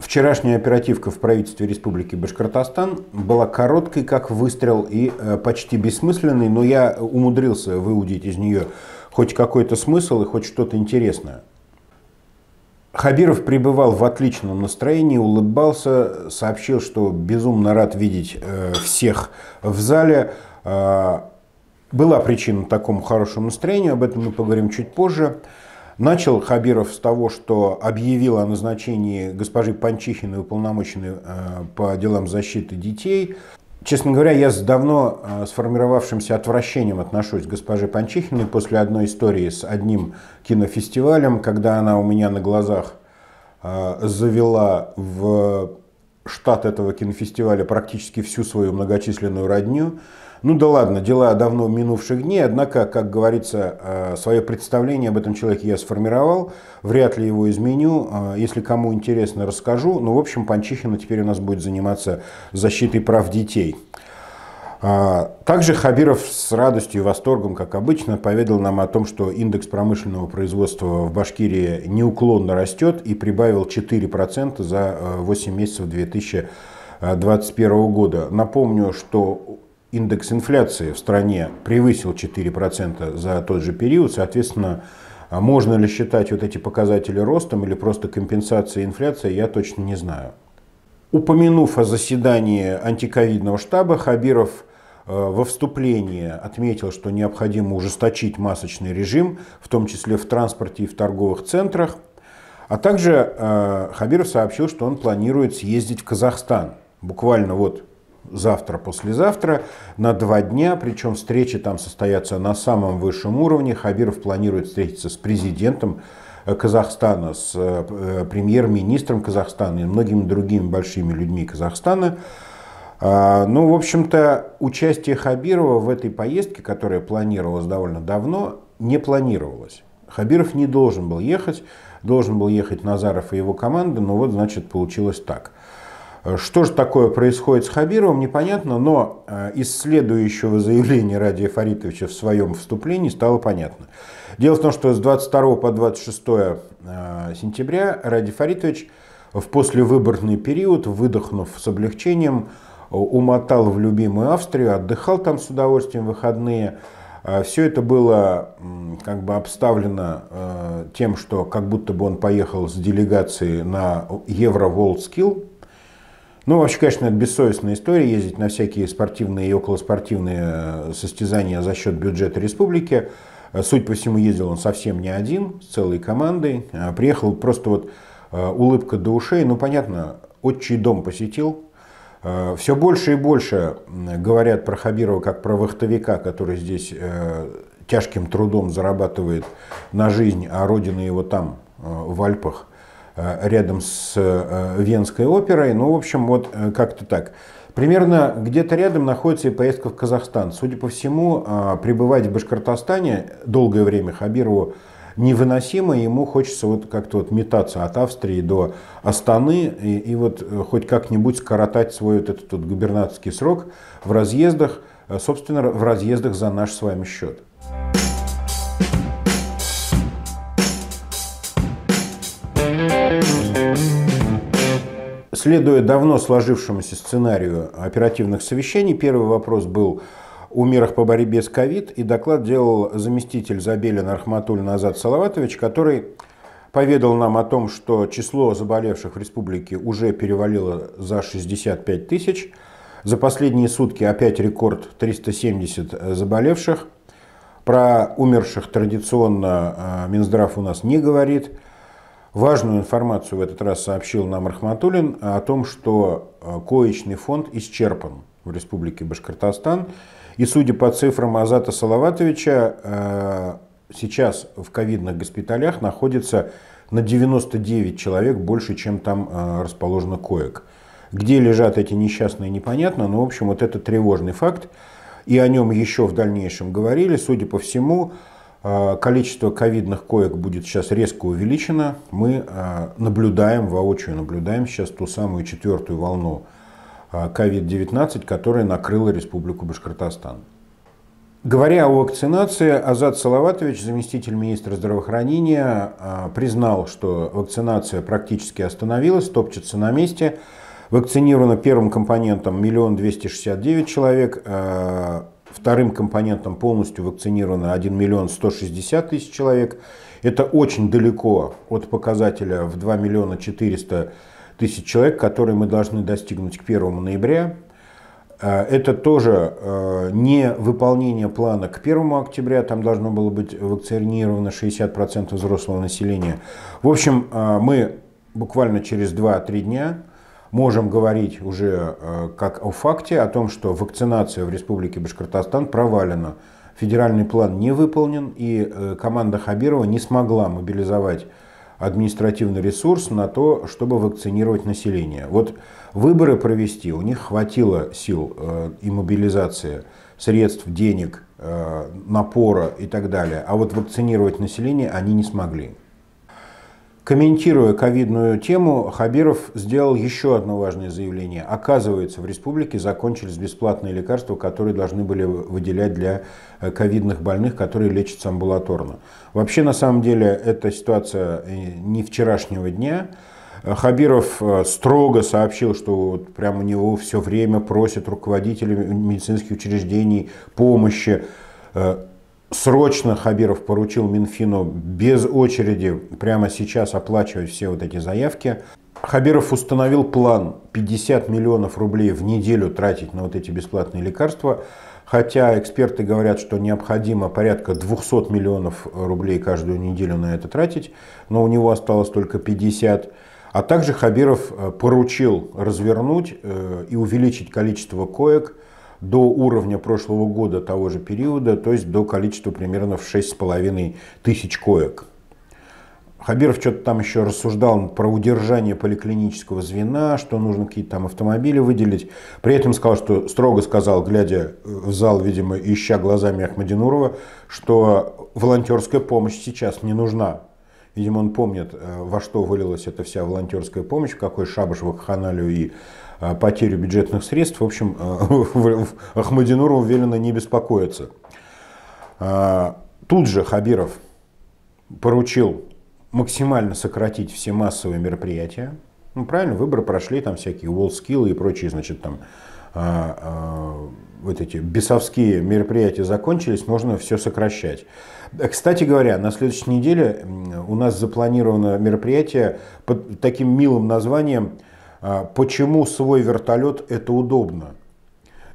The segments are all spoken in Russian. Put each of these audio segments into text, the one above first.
Вчерашняя оперативка в правительстве Республики Башкортостан была короткой, как выстрел, и э, почти бессмысленной, но я умудрился выудить из нее хоть какой-то смысл и хоть что-то интересное. Хабиров пребывал в отличном настроении, улыбался, сообщил, что безумно рад видеть э, всех в зале. Э, была причина такому хорошему настроению, об этом мы поговорим чуть позже. Начал Хабиров с того, что объявил о назначении госпожи Панчихиной уполномоченной э, по делам защиты детей. Честно говоря, я с давно а, сформировавшимся отвращением отношусь к госпоже Панчихиной после одной истории с одним кинофестивалем, когда она у меня на глазах а, завела в штат этого кинофестиваля практически всю свою многочисленную родню. Ну да ладно, дела давно минувших дней, однако, как говорится, э, свое представление об этом человеке я сформировал, вряд ли его изменю, э, если кому интересно, расскажу. Но, в общем, Панчихина теперь у нас будет заниматься защитой прав детей. А, также Хабиров с радостью и восторгом, как обычно, поведал нам о том, что индекс промышленного производства в Башкирии неуклонно растет и прибавил 4% за 8 э, месяцев 2021 года. Напомню, что индекс инфляции в стране превысил 4% за тот же период, соответственно, а можно ли считать вот эти показатели ростом или просто компенсацией инфляции, я точно не знаю. Упомянув о заседании антиковидного штаба, Хабиров э, во вступлении отметил, что необходимо ужесточить масочный режим, в том числе в транспорте и в торговых центрах. А также э, Хабиров сообщил, что он планирует съездить в Казахстан. Буквально вот завтра-послезавтра на два дня, причем встречи там состоятся на самом высшем уровне. Хабиров планирует встретиться с президентом э, Казахстана, с э, э, премьер-министром Казахстана и многими другими большими людьми Казахстана. А, ну, в общем-то, участие Хабирова в этой поездке, которая планировалась довольно давно, не планировалось. Хабиров не должен был ехать, должен был ехать Назаров и его команда, но вот, значит, получилось так. Э, что же такое происходит с Хабировым, непонятно, но э, из следующего заявления Радия Фаритовича в своем вступлении стало понятно. Дело в том, что с 22 по 26 э, сентября Ради Фаритович в послевыборный период, выдохнув с облегчением, умотал в любимую Австрию, отдыхал там с удовольствием выходные. Все это было как бы обставлено тем, что как будто бы он поехал с делегацией на евро Евроволдскилл, ну, вообще, конечно, это бессовестная история, ездить на всякие спортивные и околоспортивные э, состязания за счет бюджета республики. Э, Суть по всему, ездил он совсем не один, с целой командой. Э, приехал просто вот улыбка до ушей. Ну, понятно, отчий дом посетил. Все больше и больше говорят про Хабирова как про вахтовика, который здесь тяжким трудом зарабатывает на жизнь, а родина его там, в Альпах – Э, рядом с э, э, Венской оперой. Ну, в общем, вот как-то так. Примерно где-то рядом находится и поездка в Казахстан. Судя по всему, а, пребывать в Башкортостане долгое время Хабирову невыносимо, и ему хочется вот как-то вот метаться от Австрии до Астаны и, и вот хоть как-нибудь скоротать свой вот этот вот губернаторский срок в разъездах, собственно, в разъездах за наш с вами счет. Следуя давно сложившемуся сценарию оперативных совещаний, первый вопрос был о мерах по борьбе с ковид, и доклад делал заместитель Забелин Архматуль Назад Салаватович, который поведал нам о том, что число заболевших в республике уже перевалило за 65 тысяч, за последние сутки опять рекорд 370 заболевших, про умерших традиционно а, Минздрав у нас не говорит – Важную информацию в этот раз сообщил нам Рахматуллин о том, что э, коечный фонд исчерпан в Республике Башкортостан. И судя по цифрам Азата Салаватовича, э, сейчас в ковидных госпиталях находится на 99 человек больше, чем там э, расположено коек. Где лежат эти несчастные, непонятно, но, в общем, вот это тревожный факт. И о нем еще в дальнейшем говорили. Судя по всему, а, количество ковидных коек будет сейчас резко увеличено. Мы а, наблюдаем, воочию наблюдаем сейчас ту самую четвертую волну COVID-19, а, которая накрыла Республику Башкортостан. Говоря о вакцинации, Азат Салаватович, заместитель министра здравоохранения, признал, что вакцинация практически остановилась, топчется на месте. Вакцинировано первым компонентом 1 269 человек, вторым компонентом полностью вакцинировано 1 миллион 160 тысяч человек. Это очень далеко от показателя в 2 миллиона 400 тысяч человек, которые мы должны достигнуть к 1 ноября. Э, это тоже э, не выполнение плана к 1 октября, там должно было быть вакцинировано 60% взрослого населения. В общем, э, мы буквально через 2-3 дня можем говорить уже э, как о факте, о том, что вакцинация в Республике Башкортостан провалена. Федеральный план не выполнен, и э, команда Хабирова не смогла мобилизовать административный ресурс на то, чтобы вакцинировать население. Вот выборы провести, у них хватило сил э, и мобилизации, средств, денег, напора и так далее. А вот вакцинировать население они не смогли. Комментируя ковидную тему, Хабиров сделал еще одно важное заявление. Оказывается, в республике закончились бесплатные лекарства, которые должны были выделять для э, ковидных больных, которые лечатся амбулаторно. Вообще, на самом деле, эта ситуация э, не вчерашнего дня. Э, Хабиров строго сообщил, что вот прямо у него все время просят руководители медицинских учреждений помощи Срочно Хабиров поручил Минфину без очереди прямо сейчас оплачивать все вот эти заявки. Хабиров установил план 50 миллионов рублей в неделю тратить на вот эти бесплатные лекарства, хотя эксперты говорят, что необходимо порядка 200 миллионов рублей каждую неделю на это тратить, но у него осталось только 50. А также Хабиров э, поручил развернуть э, и увеличить количество коек – до уровня прошлого года того же периода, то есть до количества примерно в 6,5 тысяч коек. Хабиров что-то там еще рассуждал про удержание поликлинического звена, что нужно какие-то там автомобили выделить. При этом сказал, что строго сказал, глядя в зал, видимо, ища глазами Ахмадинурова, что волонтерская помощь сейчас не нужна. Видимо, он помнит, э, во что вылилась эта вся волонтерская помощь, какой шабаш, вакханалию и Э, потерю бюджетных средств, в общем, э, Ахмадинуру уверенно не беспокоиться. Э, тут же Хабиров поручил максимально сократить все массовые мероприятия. Ну, правильно, выборы прошли, там всякие уолл-скиллы и прочие, значит, там вот эти бесовские мероприятия закончились, можно все сокращать. Кстати говоря, на следующей неделе у нас запланировано мероприятие под таким милым названием а, почему свой вертолет это удобно?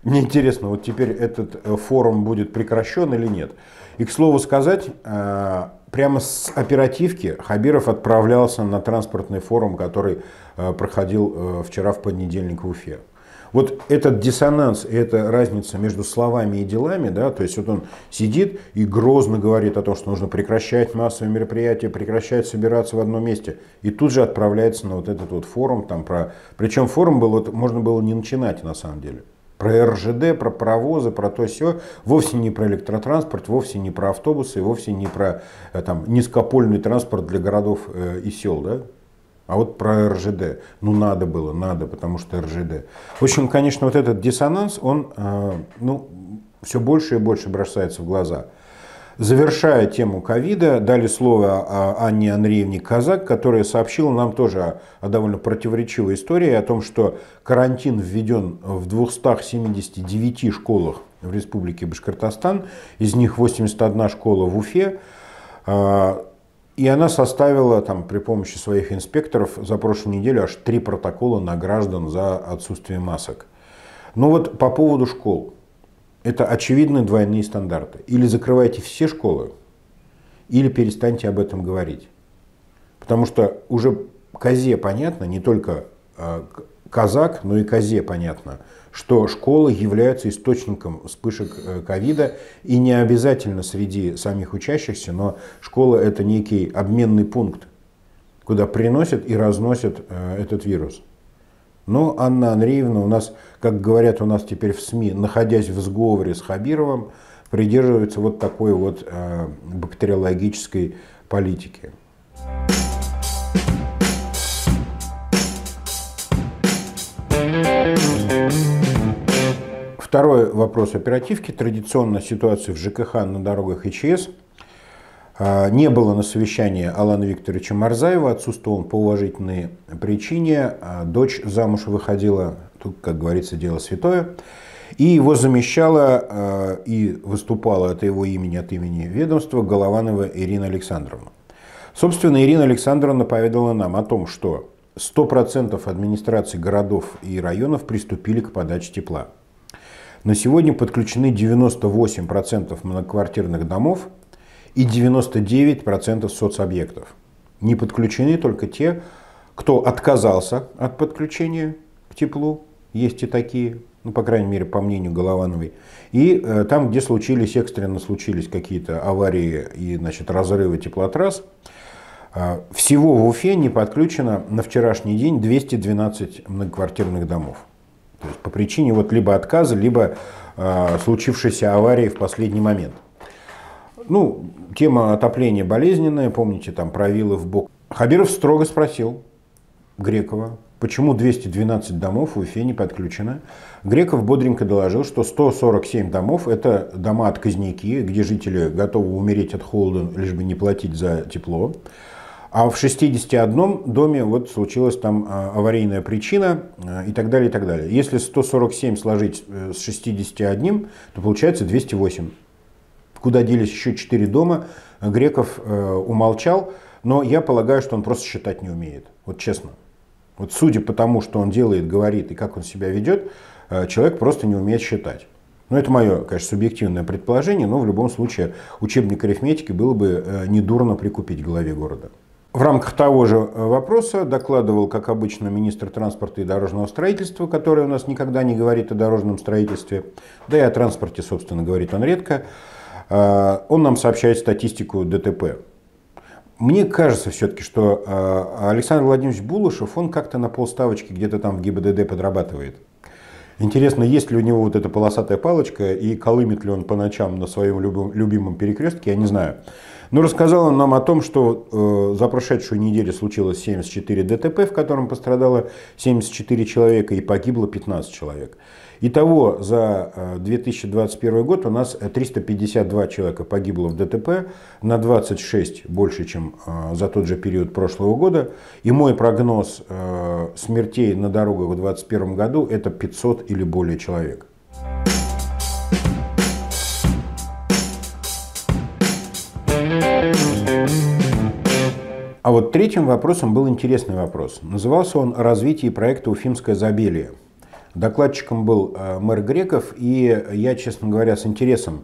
Мне интересно, вот теперь этот э, форум будет прекращен или нет. И, к слову сказать, э, прямо с оперативки Хабиров отправлялся на транспортный форум, который э, проходил вчера в понедельник в Уфе вот этот диссонанс, эта разница между словами и делами, да, то есть вот он сидит и грозно говорит о том, что нужно прекращать массовые мероприятия, прекращать собираться в одном месте, и тут же отправляется на вот этот вот форум там про, причем форум был вот можно было не начинать на самом деле, про РЖД, про провозы, про то все, вовсе не про электротранспорт, вовсе не про автобусы, вовсе не про э, там низкопольный транспорт для городов э, и сел, да, а вот про РЖД, ну надо было, надо, потому что РЖД. В общем, конечно, вот этот диссонанс, он э, ну, все больше и больше бросается в глаза. Завершая тему ковида, дали слово Анне Андреевне Казак, которая сообщила нам тоже о, о довольно противоречивой истории, о том, что карантин введен в 279 школах в республике Башкортостан, из них 81 школа в Уфе. А, и она составила там, при помощи своих инспекторов за прошлую неделю аж три протокола на граждан за отсутствие масок. Но ну вот по поводу школ. Это очевидные двойные стандарты. Или закрывайте все школы, или перестаньте об этом говорить. Потому что уже козе понятно, не только а, казак, но и козе понятно – что школы являются источником вспышек э, ковида, и не обязательно среди самих учащихся, но школа это некий обменный пункт, куда приносят и разносят э, этот вирус. Но Анна Андреевна у нас, как говорят у нас теперь в СМИ, находясь в сговоре с Хабировым, придерживается вот такой вот э, бактериологической политики. Thank you Второй вопрос оперативки. Традиционно ситуация в ЖКХ на дорогах и ЧС а, Не было на совещании Алана Викторовича Марзаева, отсутствовал он по уважительной причине. А, дочь замуж выходила, тут, как говорится, дело святое. И его замещала а, и выступала от его имени, от имени ведомства Голованова Ирина Александровна. Собственно, Ирина Александровна поведала нам о том, что 100% администрации городов и районов приступили к подаче тепла. На сегодня подключены 98% многоквартирных домов и 99% соцобъектов. Не подключены только те, кто отказался от подключения к теплу, есть и такие, ну, по крайней мере, по мнению Головановой, и э, там, где случились экстренно случились какие-то аварии и значит, разрывы теплотрасс, э, всего в Уфе не подключено на вчерашний день 212 многоквартирных домов. То есть по причине вот либо отказа, либо э, случившейся аварии в последний момент. Ну, тема отопления болезненная, помните, там провилы в бок. Хабиров строго спросил Грекова, почему 212 домов в Уфе не подключено. Греков бодренько доложил, что 147 домов – это дома-отказники, где жители готовы умереть от холода, лишь бы не платить за тепло. А в 61 доме вот случилась там а, аварийная причина а, и так далее, и так далее. Если 147 сложить э, с 61, то получается 208. Куда делись еще 4 дома, а, Греков э, умолчал, но я полагаю, что он просто считать не умеет. Вот честно. Вот судя по тому, что он делает, говорит и как он себя ведет, э, человек просто не умеет считать. Ну, это мое, конечно, субъективное предположение, но в любом случае учебник арифметики было бы недурно прикупить голове города. В рамках того же э, вопроса докладывал, как обычно, министр транспорта и дорожного строительства, который у нас никогда не говорит о дорожном строительстве, да и о транспорте, собственно, говорит он редко. А, он нам сообщает статистику ДТП. Мне кажется все-таки, что а, Александр Владимирович Булышев, он как-то на полставочки где-то там в ГИБДД подрабатывает. Интересно, есть ли у него вот эта полосатая палочка и колымет ли он по ночам на своем любимом перекрестке, я не знаю. Ну, рассказал он нам о том, что э, за прошедшую неделю случилось 74 ДТП, в котором пострадало 74 человека и погибло 15 человек. Итого за 2021 э, год у нас 352 э, человека погибло в ДТП, на 26 больше, чем э, за тот же период прошлого года. И мой прогноз смертей на дорогах в 2021 году это 500 или более человек. А вот третьим вопросом был интересный вопрос. Назывался он «Развитие проекта «Уфимское забелие». Докладчиком был э, мэр Греков, и я, честно говоря, с интересом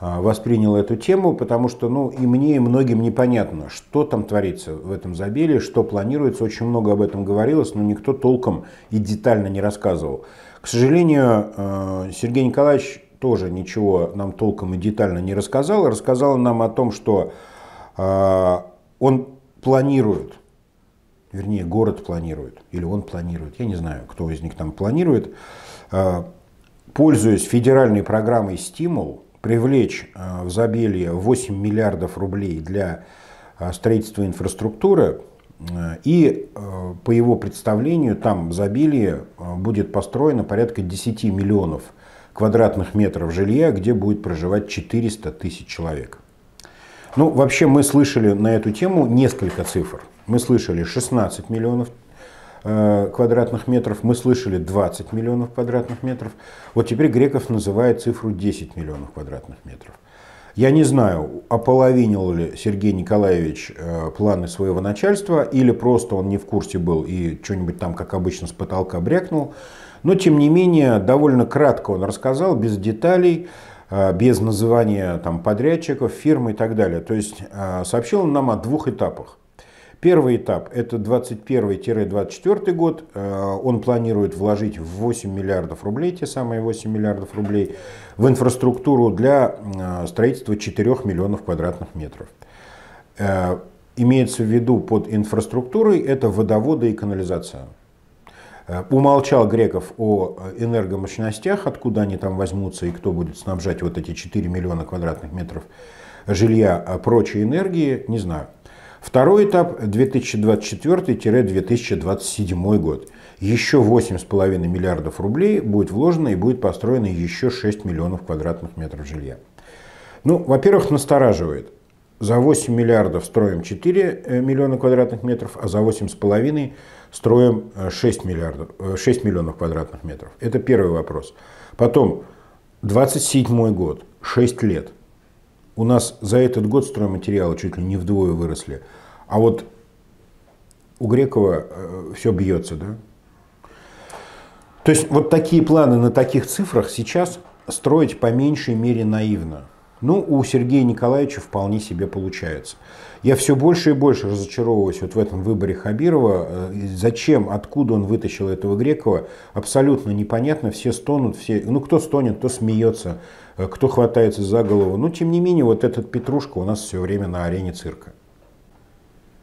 э, воспринял эту тему, потому что ну, и мне, и многим непонятно, что там творится в этом забеле, что планируется. Очень много об этом говорилось, но никто толком и детально не рассказывал. К сожалению, э, Сергей Николаевич тоже ничего нам толком и детально не рассказал. Рассказал нам о том, что а, он планирует, вернее, город планирует, или он планирует, я не знаю, кто из них там планирует, а, пользуясь федеральной программой «Стимул», привлечь а, в Забелье 8 миллиардов рублей для строительства инфраструктуры, и по его представлению там в Забелье будет построено порядка 10 миллионов квадратных метров жилья, где будет проживать 400 тысяч человек. Ну, вообще мы слышали на эту тему несколько цифр. Мы слышали 16 миллионов э, квадратных метров, мы слышали 20 миллионов квадратных метров. Вот теперь Греков называет цифру 10 миллионов квадратных метров. Я не знаю, ополовинил ли Сергей Николаевич э, планы своего начальства, или просто он не в курсе был и что-нибудь там, как обычно, с потолка брякнул. Но, тем не менее, довольно кратко он рассказал, без деталей, Э, без называния там, подрядчиков, фирм и так далее. То есть э, сообщил он нам о двух этапах. Первый этап – это 2021-2024 год. Э, он планирует вложить в 8 миллиардов рублей, те самые 8 миллиардов рублей, в инфраструктуру для строительства 4 миллионов квадратных метров. Имеется в виду под инфраструктурой – это водоводы и канализация. Э, умолчал Греков о э, энергомощностях, откуда они там возьмутся и кто будет снабжать вот эти 4 миллиона квадратных метров жилья а прочей энергии, не знаю. Второй этап 2024-2027 год. Еще 8,5 миллиардов рублей будет вложено и будет построено еще 6 миллионов квадратных метров жилья. Ну, во-первых, настораживает. За 8 миллиардов строим 4 миллиона квадратных метров, а за 8,5 строим 6, э, миллиардов, 6 э, миллионов квадратных метров. Это первый вопрос. Потом, 27 год, 6 лет. У нас за этот год стройматериалы чуть ли не вдвое выросли. А вот у Грекова э, все бьется, да? То есть вот такие планы на таких цифрах сейчас строить по меньшей мере наивно. Ну, у Сергея Николаевича вполне себе получается. Я все больше и больше разочаровываюсь вот в этом выборе Хабирова. Э, зачем, откуда он вытащил этого Грекова, абсолютно непонятно. Все стонут, все, ну кто стонет, кто смеется, э, кто хватается за голову. Но ну, тем не менее, вот этот Петрушка у нас все время на арене цирка.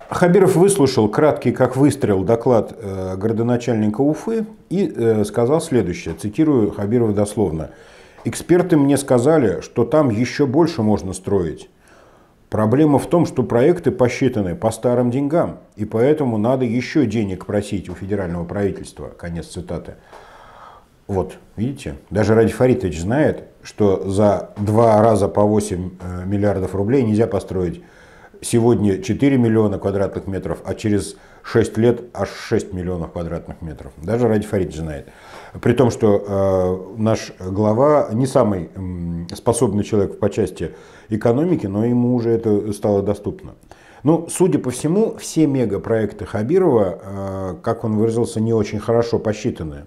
Хабиров выслушал краткий, как выстрел, доклад э, городоначальника Уфы и сказал следующее, цитирую Хабирова дословно – Эксперты мне сказали, что там еще больше можно строить. Проблема в том, что проекты посчитаны по старым деньгам, и поэтому надо еще денег просить у федерального правительства. Конец цитаты. Вот, видите, даже Ради Фаритович знает, что за два раза по 8 э, миллиардов рублей нельзя построить сегодня 4 миллиона квадратных метров, а через 6 лет аж 6 миллионов квадратных метров. Даже Ради Фарид знает. При том, что э, наш глава не самый э, способный человек по части экономики, но ему уже это стало доступно. Ну, судя по всему, все мегапроекты Хабирова, э, как он выразился, не очень хорошо посчитаны.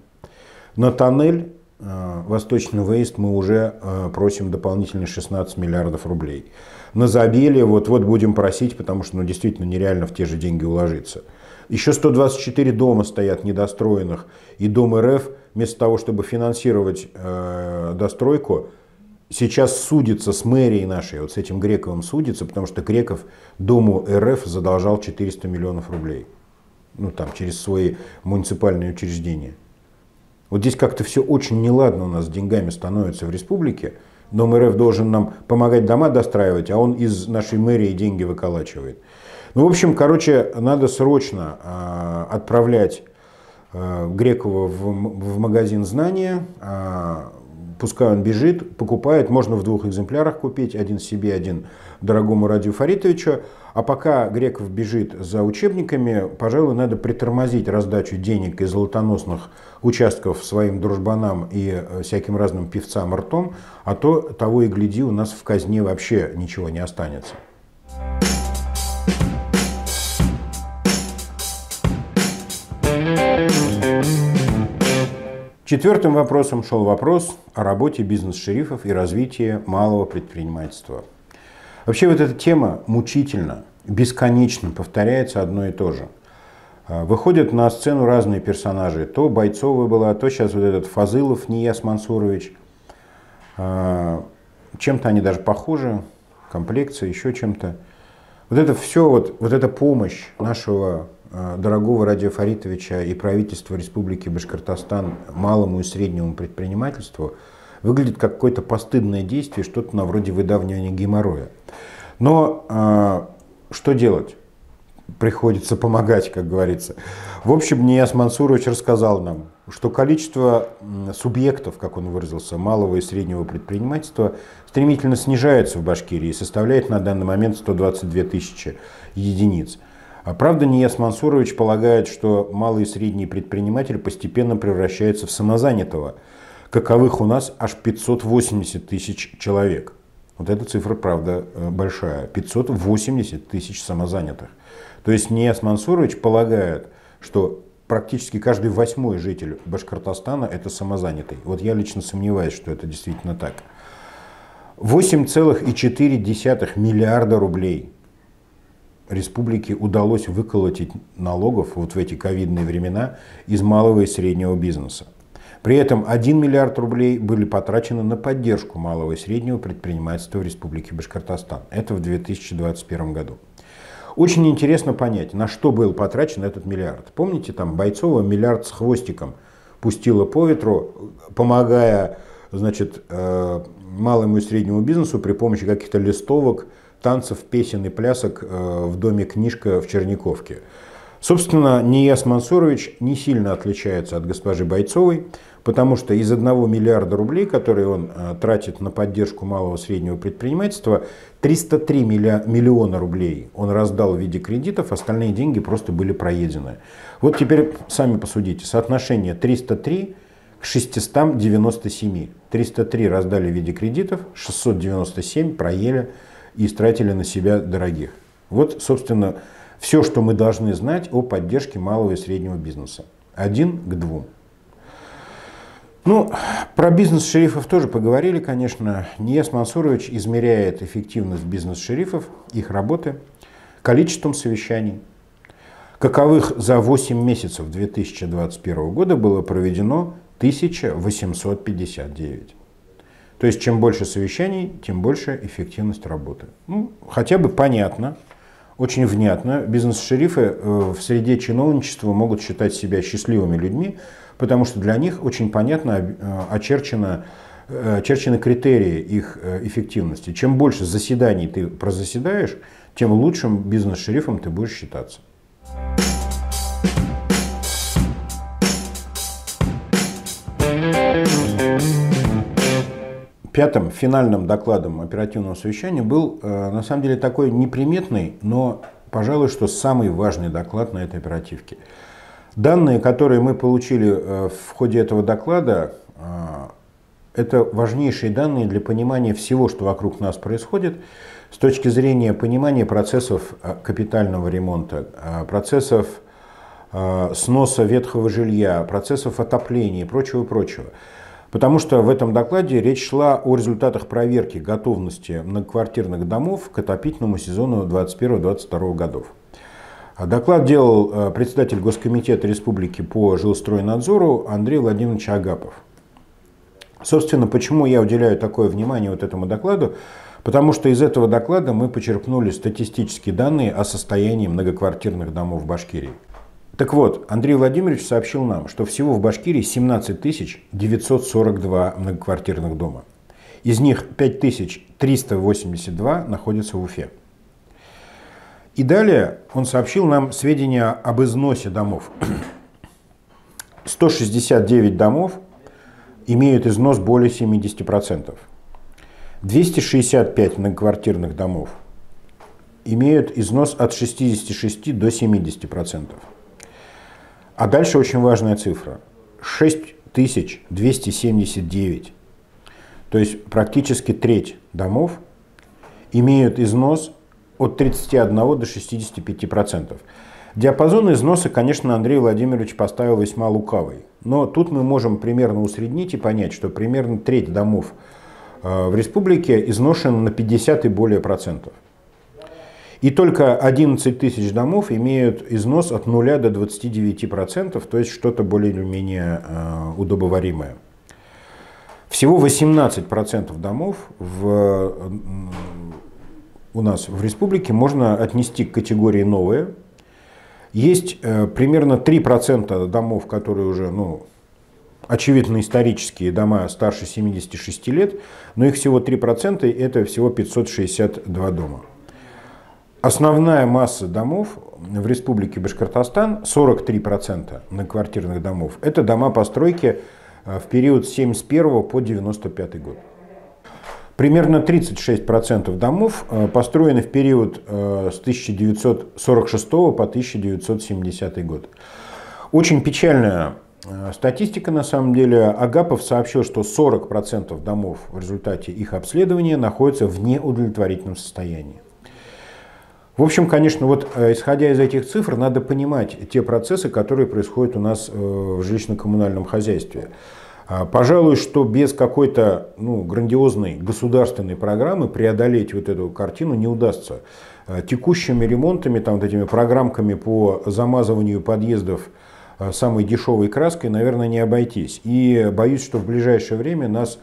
На тоннель э, Восточный выезд мы уже э, просим дополнительные 16 миллиардов рублей. На Забеле вот-вот будем просить, потому что ну, действительно нереально в те же деньги уложиться. Еще 124 дома стоят недостроенных. И Дом РФ вместо того, чтобы финансировать э, достройку, сейчас судится с мэрией нашей, вот с этим Грековым судится, потому что Греков Дому РФ задолжал 400 миллионов рублей. Ну там, через свои муниципальные учреждения. Вот здесь как-то все очень неладно у нас с деньгами становится в республике. Дом РФ должен нам помогать дома достраивать, а он из нашей мэрии деньги выколачивает. Ну, в общем, короче, надо срочно а, отправлять а, Грекова в магазин «Знания», а, пускай он бежит, покупает, можно в двух экземплярах купить, один себе, один дорогому Радию Фаритовичу. А пока Греков бежит за учебниками, пожалуй, надо притормозить раздачу денег и золотоносных участков своим дружбанам и э, всяким разным певцам ртом, а то того и гляди, у нас в казне вообще ничего не останется. Четвертым вопросом шел вопрос о работе бизнес-шерифов и развитии малого предпринимательства. Вообще вот эта тема мучительно, бесконечно повторяется одно и то же. А, выходят на сцену разные персонажи. То Бойцова была, то сейчас вот этот Фазылов Нияс Мансурович. А, чем-то они даже похожи, комплекция, еще чем-то. Вот это все, вот, вот эта помощь нашего Э, дорогого Радия Фаритовича и правительства Республики Башкортостан малому и среднему предпринимательству выглядит как какое-то постыдное действие, что-то на вроде выдавнивания геморроя. Но э, что делать? Приходится помогать, как говорится. В общем, Нияс Мансурович рассказал нам, что количество субъектов, как он выразился, малого и среднего предпринимательства стремительно снижается в Башкирии и составляет на данный момент 122 тысячи единиц – а правда, Нияс Мансурович полагает, что малый и средний предприниматель постепенно превращается в самозанятого, каковых у нас аж 580 тысяч человек. Вот эта цифра, правда, э, большая. 580 тысяч самозанятых. То есть Нияс Мансурович полагает, что практически каждый восьмой житель Башкортостана это самозанятый. Вот я лично сомневаюсь, что это действительно так. 8,4 миллиарда рублей республике удалось выколотить налогов вот в эти ковидные времена из малого и среднего бизнеса. При этом 1 миллиард рублей были потрачены на поддержку малого и среднего предпринимательства в Республике Башкортостан. Это в 2021 году. Очень интересно понять, на что был потрачен этот миллиард. Помните, там Бойцова миллиард с хвостиком пустила по ветру, помогая значит, э, малому и среднему бизнесу при помощи каких-то листовок, танцев, песен и плясок э, в доме «Книжка» в Черниковке. Собственно, Нияс Мансурович не сильно отличается от госпожи Бойцовой, потому что из 1 миллиарда рублей, которые он э, тратит на поддержку малого и среднего предпринимательства, 303 миллиона рублей он раздал в виде кредитов, остальные деньги просто были проедены. Вот теперь сами посудите, соотношение 303 к 697. 303 раздали в виде кредитов, 697 проели и истратили на себя дорогих. Вот, собственно, все, что мы должны знать о поддержке малого и среднего бизнеса. Один к двум. Ну, про бизнес шерифов тоже поговорили, конечно. Нияс Мансурович измеряет эффективность бизнес-шерифов, их работы, количеством совещаний, каковых за 8 месяцев 2021 года было проведено 1859. То есть чем больше совещаний, тем больше эффективность работы. Ну, хотя бы понятно, очень внятно. Бизнес-шерифы э, в среде чиновничества могут считать себя счастливыми людьми, потому что для них очень понятно э, очерчено э, очерчены критерии их эффективности. Чем больше заседаний ты прозаседаешь, тем лучшим бизнес-шерифом ты будешь считаться. пятым финальным докладом оперативного совещания был, э, на самом деле, такой неприметный, но, пожалуй, что самый важный доклад на этой оперативке. Данные, которые мы получили э, в ходе этого доклада, э, это важнейшие данные для понимания всего, что вокруг нас происходит, с точки зрения понимания процессов капитального ремонта, процессов сноса ветхого жилья, процессов отопления и прочего-прочего. прочего прочего Потому что в этом докладе речь шла о результатах проверки готовности многоквартирных домов к отопительному сезону 2021-2022 годов. Доклад делал э, председатель Госкомитета Республики по жилстройнадзору Андрей Владимирович Агапов. Собственно, почему я уделяю такое внимание вот этому докладу? Потому что из этого доклада мы почерпнули статистические данные о состоянии многоквартирных домов в Башкирии. Так вот, Андрей Владимирович сообщил нам, что всего в Башкирии 17 942 многоквартирных дома. Из них 5382 находятся в Уфе. И далее он сообщил нам сведения об износе домов. 169 домов имеют износ более 70%. 265 многоквартирных домов имеют износ от 66 до 70%. А дальше очень важная цифра. 6279. То есть практически треть домов имеют износ от 31 до 65 процентов. Диапазон износа, конечно, Андрей Владимирович поставил весьма лукавый. Но тут мы можем примерно усреднить и понять, что примерно треть домов э, в республике изношена на 50 и более процентов. И только 11 тысяч домов имеют износ от 0 до 29%, то есть что-то более или менее э, удобоваримое. Всего 18% домов в, у нас в республике можно отнести к категории новые. Есть э, примерно 3% домов, которые уже, ну, очевидно, исторические дома старше 76 лет, но их всего 3%, это всего 562 дома. Основная масса домов в республике Башкортостан, 43% на квартирных домов, это дома постройки э, в период с 1971 по 1995 год. Примерно 36% домов э, построены в период э, с 1946 по 1970 год. Очень печальная статистика на самом деле. Агапов сообщил, что 40% домов в результате их обследования находятся в неудовлетворительном состоянии. В общем, конечно, вот э, исходя из этих цифр, надо понимать те процессы, которые происходят у нас э, в жилищно-коммунальном хозяйстве. А, пожалуй, что без какой-то ну, грандиозной государственной программы преодолеть вот эту картину не удастся. А, текущими ремонтами, там, вот этими программками по замазыванию подъездов а, самой дешевой краской, наверное, не обойтись. И боюсь, что в ближайшее время нас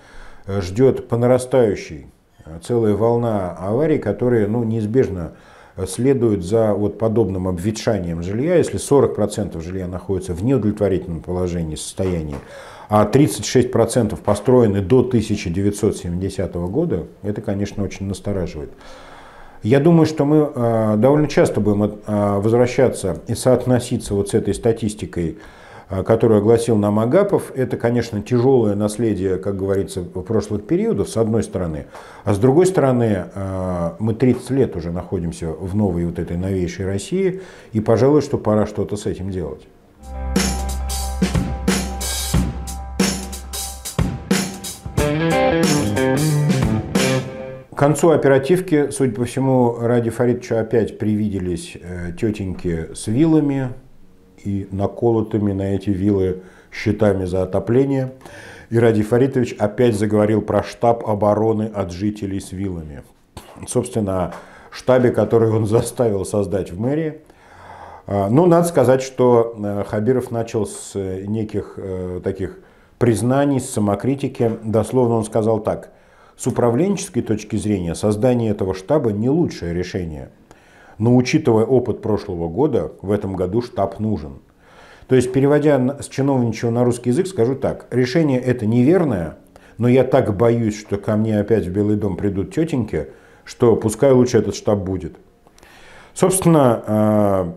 э, ждет по нарастающей целая волна аварий, которые ну, неизбежно следует за вот подобным обветшанием жилья, если 40% жилья находится в неудовлетворительном положении, состоянии, а 36% построены до 1970 года, это, конечно, очень настораживает. Я думаю, что мы э, довольно часто будем э, возвращаться и соотноситься вот с этой статистикой а, которую огласил нам Агапов, это, конечно, тяжелое наследие, как говорится, прошлых периодов, с одной стороны. А с другой стороны, а, мы 30 лет уже находимся в новой вот этой новейшей России, и, пожалуй, что пора что-то с этим делать. К концу оперативки, судя по всему, Ради Фаридовичу опять привиделись э, тетеньки с вилами, и наколотыми на эти вилы счетами за отопление. Иради Фаритович опять заговорил про штаб обороны от жителей с вилами. Собственно, штабе, который он заставил создать в мэрии. А, ну, надо сказать, что э, Хабиров начал с э, неких э, таких признаний, с самокритики. Дословно он сказал так. С управленческой точки зрения создание этого штаба не лучшее решение – но учитывая опыт прошлого года, в этом году штаб нужен. То есть, переводя с чиновничего на русский язык, скажу так. Решение это неверное, но я так боюсь, что ко мне опять в Белый дом придут тетеньки, что пускай лучше этот штаб будет. Собственно, а,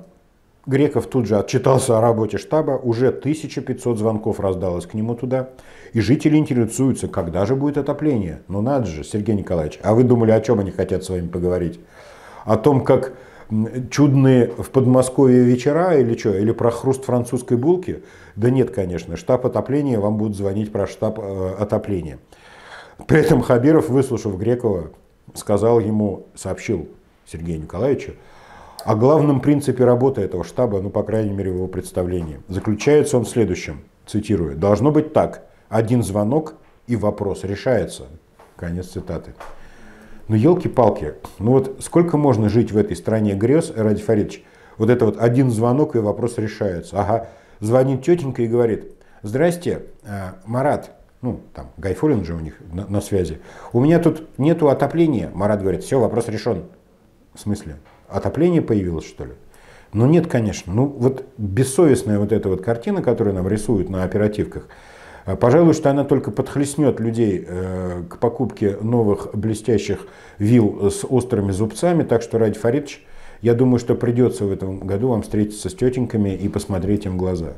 Греков тут же отчитался о работе штаба, уже 1500 звонков раздалось к нему туда, и жители интересуются, когда же будет отопление. Ну надо же, Сергей Николаевич, а вы думали, о чем они хотят с вами поговорить? О том, как чудные в Подмосковье вечера или что, или про хруст французской булки? Да нет, конечно, штаб отопления, вам будут звонить про штаб э, отопления. При этом Хабиров, выслушав Грекова, сказал ему, сообщил Сергею Николаевичу, о главном принципе работы этого штаба, ну, по крайней мере, в его представлении. Заключается он в следующем, цитирую, «Должно быть так, один звонок и вопрос решается». Конец цитаты. Ну елки-палки, ну вот сколько можно жить в этой стране грез, Ради Фаридович? Вот это вот один звонок и вопрос решается. Ага, звонит тетенька и говорит, здрасте, э, Марат, ну, там, Гайфулин же у них на, на связи. У меня тут нету отопления. Марат говорит, все, вопрос решен. В смысле? Отопление появилось, что ли? Ну, нет, конечно. Ну, вот бессовестная вот эта вот картина, которую нам рисуют на оперативках – а, пожалуй, что она только подхлестнет людей э, к покупке новых блестящих вил с острыми зубцами, так что, Ради Фаридович, я думаю, что придется в этом году вам встретиться с тетеньками и посмотреть им в глаза.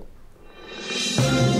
Thank you